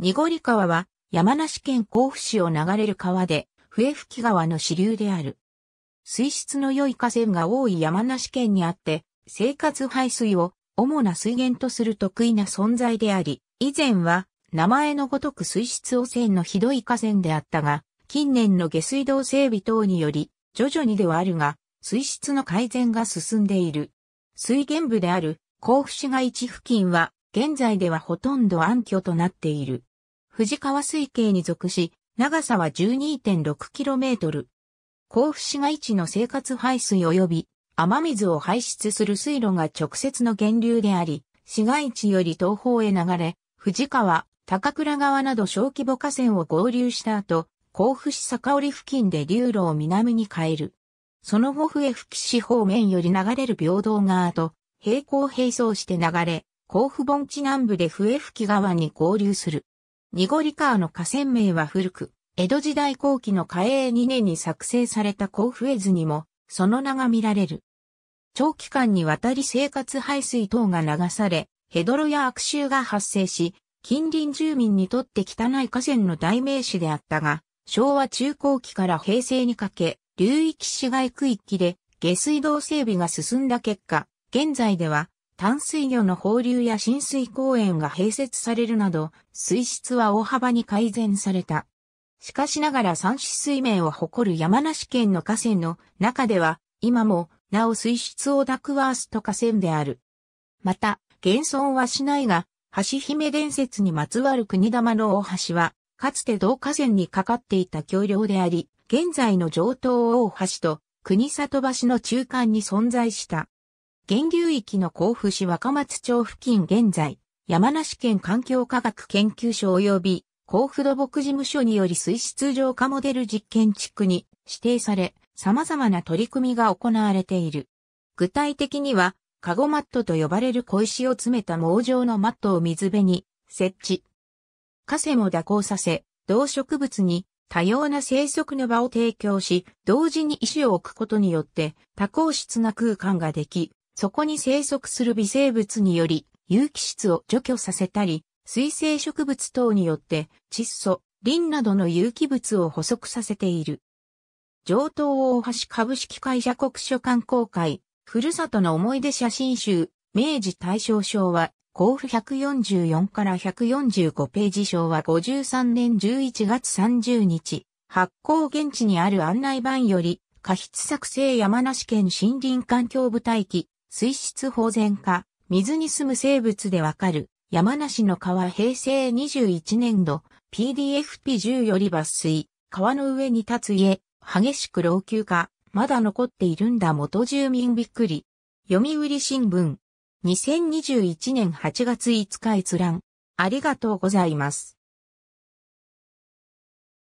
濁川は山梨県甲府市を流れる川で、笛吹川の支流である。水質の良い河川が多い山梨県にあって、生活排水を主な水源とする得意な存在であり、以前は名前のごとく水質汚染のひどい河川であったが、近年の下水道整備等により、徐々にではあるが、水質の改善が進んでいる。水源部である甲府市街地付近は現在ではほとんど暗渠となっている。藤川水系に属し、長さは 12.6km。甲府市街地の生活排水及び雨水を排出する水路が直接の源流であり、市街地より東方へ流れ、藤川、高倉川など小規模河川を合流した後、甲府市坂織付近で流路を南に変える。その後笛吹市方面より流れる平等川と平行並走して流れ、甲府盆地南部で笛吹川に合流する。濁り川の河川名は古く、江戸時代後期の嘉永2年に作成された甲府絵図にも、その名が見られる。長期間にわたり生活排水等が流され、ヘドロや悪臭が発生し、近隣住民にとって汚い河川の代名詞であったが、昭和中後期から平成にかけ、流域市街区域で下水道整備が進んだ結果、現在では淡水魚の放流や浸水公園が併設されるなど、水質は大幅に改善された。しかしながら三子水面を誇る山梨県の河川の中では、今も、なお水質を抱くワースト河川である。また、現存はしないが、橋姫伝説にまつわる国玉の大橋は、かつて同河川にかかっていた橋梁であり、現在の上東大橋と国里橋の中間に存在した。源流域の甲府市若松町付近現在、山梨県環境科学研究所及び甲府土木事務所により水質浄化モデル実験地区に指定され、様々な取り組みが行われている。具体的には、カゴマットと呼ばれる小石を詰めた網状のマットを水辺に設置。河川も蛇行させ、動植物に多様な生息の場を提供し、同時に石を置くことによって多孔質な空間ができ、そこに生息する微生物により有機質を除去させたり、水生植物等によって窒素、リンなどの有機物を捕捉させている。上東大橋株式会社国書館公開、ふるさとの思い出写真集、明治大正賞は、甲府144から145ページ賞は53年11月30日、発行現地にある案内板より、過失作成山梨県森林環境部待機、水質保全化、水に住む生物でわかる、山梨の川平成21年度、PDFP10 より抜粋、川の上に立つ家、激しく老朽化、まだ残っているんだ元住民びっくり。読売新聞、2021年8月5日閲覧。ありがとうございます。